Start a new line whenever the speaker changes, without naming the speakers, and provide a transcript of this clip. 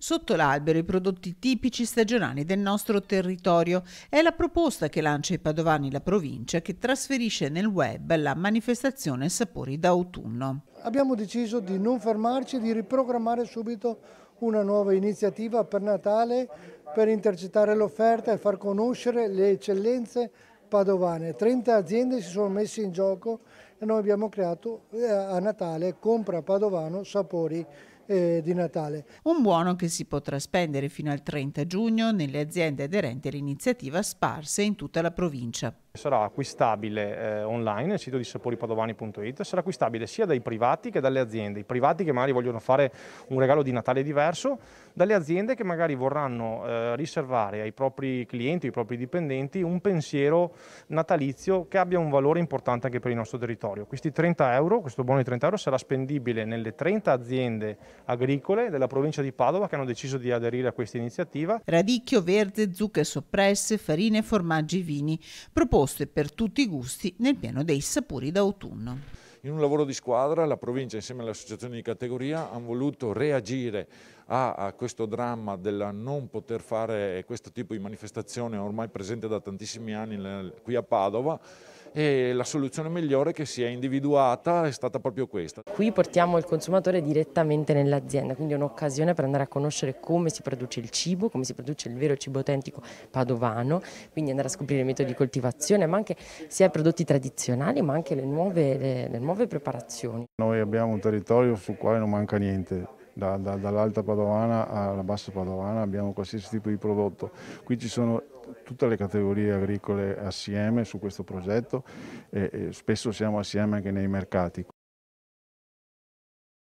Sotto l'albero i prodotti tipici stagionali del nostro territorio è la proposta che lancia i padovani la provincia che trasferisce nel web la manifestazione Sapori d'autunno.
Abbiamo deciso di non fermarci, di riprogrammare subito una nuova iniziativa per Natale per intercettare l'offerta e far conoscere le eccellenze padovane. 30 aziende si sono messe in gioco e noi abbiamo creato eh, a Natale Compra Padovano Sapori eh, di Natale.
Un buono che si potrà spendere fino al 30 giugno nelle aziende aderenti all'iniziativa sparse in tutta la provincia.
Sarà acquistabile eh, online nel sito di saporipadovani.it, sarà acquistabile sia dai privati che dalle aziende, i privati che magari vogliono fare un regalo di Natale diverso, dalle aziende che magari vorranno eh, riservare ai propri clienti, ai propri dipendenti un pensiero natalizio che abbia un valore importante anche per il nostro territorio territorio. Questi 30 euro, questo buono di 30 euro sarà spendibile nelle 30 aziende agricole della
provincia di Padova che hanno deciso
di aderire a questa iniziativa.
Radicchio, verde, zucche soppresse, farine, formaggi, vini, proposte per tutti i gusti nel pieno dei sapori d'autunno.
In un lavoro di squadra la provincia insieme alle associazioni di categoria hanno voluto reagire a, a questo dramma della non poter fare questo tipo di manifestazione ormai presente da tantissimi anni qui a Padova e la soluzione migliore che si è individuata è stata proprio questa.
Qui portiamo il consumatore direttamente nell'azienda, quindi è un'occasione per andare a conoscere come si produce il cibo, come si produce il vero cibo autentico padovano, quindi andare a scoprire i metodi di coltivazione, ma anche sia i prodotti tradizionali, ma anche le nuove, le, le nuove preparazioni.
Noi abbiamo un territorio sul quale non manca niente, da, da, dall'alta padovana alla bassa padovana abbiamo qualsiasi tipo di prodotto. Qui ci sono tutte le categorie agricole assieme su questo progetto e, e spesso siamo assieme anche nei mercati.